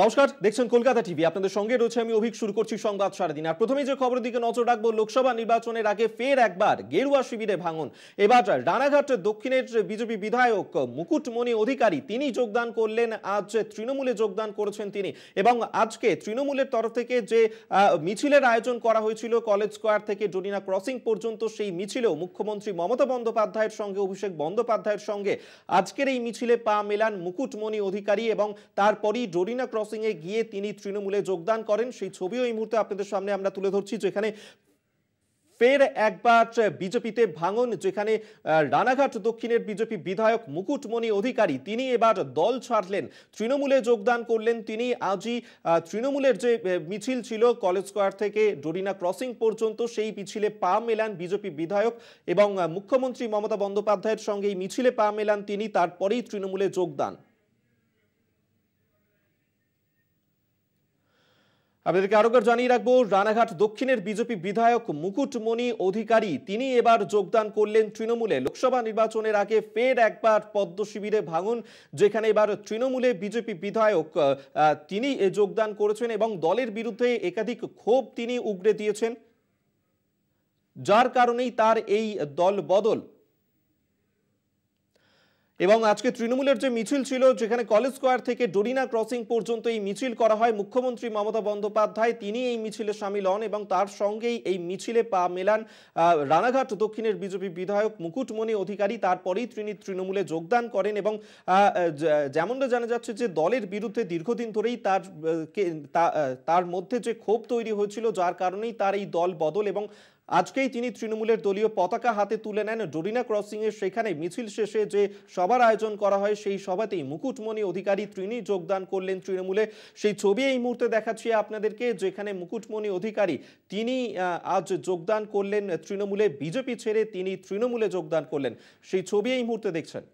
নমস্কার দেখছেন কলকাতা টিভি আপনাদের সঙ্গে রয়েছে আমি অভিক শুরু করছি সংবাদ সারাদিন আর প্রথমে যে খবরের দিকে নজর রাখবো লোকসভা নির্বাচনের আগে ফের একবার গেরুয়া শিবিরে ভাঙন এবার রানাঘাট দক্ষিণের বিজেপি বিধায়ক মুকুটমণি অধিকারী তিনি যোগদান করলেন আজ তৃণমূলে যোগদান করেছেন তিনি এবং আজকে তৃণমূলের তরফ থেকে যে মিছিলের আয়োজন করা হয়েছিল কলেজ স্কোয়ার থেকে ডোনিনা ক্রসিং পর্যন্ত সেই মিছিলেও মুখ্যমন্ত্রী মমতা বন্দ্যোপাধ্যায়ের সঙ্গে অভিষেক বন্দ্যোপাধ্যায়ের সঙ্গে আজকের এই মিছিলে পা মেলান মুকুটমণি অধিকারী এবং তারপরই ডোরিনা ক্রস ক্রসিংয়ে গিয়ে তিনি তৃণমূলে যোগদান করেন সেই ছবিও এই মুহূর্তে আপনাদের সামনে আমরা তুলে ধরছি যেখানে ফের একবার বিজেপিতে ভাঙন যেখানে রানাঘাট দক্ষিণের বিজেপি বিধায়ক মুকুটমণি অধিকারী তিনি এবার দল ছাড়লেন তৃণমূলে যোগদান করলেন তিনি আজই তৃণমূলের যে মিছিল ছিল কলেজ স্কোয়ার থেকে ডোরিনা ক্রসিং পর্যন্ত সেই মিছিলে পা মেলান বিজেপি বিধায়ক এবং মুখ্যমন্ত্রী মমতা বন্দ্যোপাধ্যায়ের সঙ্গে এই মিছিলে পা মেলান তিনি তারপরেই তৃণমূলে যোগদান আপনাদেরকে আরোগ্য জানিয়ে রাখবো রানাঘাট দক্ষিণের বিজেপি বিধায়ক মুকুটমণি অধিকারী তিনি এবার যোগদান করলেন তৃণমূলে লোকসভা নির্বাচনের আগে ফের একবার পদ্ম শিবিরে ভাঙন যেখানে এবার তৃণমূলে বিজেপি বিধায়ক তিনি যোগদান করেছেন এবং দলের বিরুদ্ধে একাধিক ক্ষোভ তিনি উগড়ে দিয়েছেন যার কারণেই তার এই দল বদল এবং আজকে তৃণমূলের যে মিছিল ছিল যেখানে কলেজ স্কোয়ার থেকে ডোরিনা ক্রসিং পর্যন্ত এই মিছিল করা হয় মুখ্যমন্ত্রী মমতা বন্দ্যোপাধ্যায় তিনি এই মিছিলে সামিল হন এবং তার সঙ্গেই এই মিছিলে পা মেলান রানাঘাট দক্ষিণের বিজেপি বিধায়ক মুকুটমণি অধিকারী তারপরেই তিনি তৃণমূলে যোগদান করেন এবং যেমনটা জানা যাচ্ছে যে দলের বিরুদ্ধে দীর্ঘদিন ধরেই তার তার মধ্যে যে ক্ষোভ তৈরি হয়েছিল যার কারণেই তার এই দল বদল এবং আজকেই তিনি তৃণমূলের দলীয় পতাকা হাতে তুলে নেন ডোরিনা ক্রসিংয়ে সেখানে মিছিল শেষে যে সভার আয়োজন করা হয় সেই সভাতেই মুকুটমণি অধিকারী তিনি যোগদান করলেন তৃণমূলে সেই ছবি এই মুহূর্তে দেখাচ্ছি আপনাদেরকে যেখানে মুকুটমণি অধিকারী তিনি আজ যোগদান করলেন তৃণমূলে বিজেপি ছেড়ে তিনি তৃণমূলে যোগদান করলেন সেই ছবি এই মুহূর্তে দেখছেন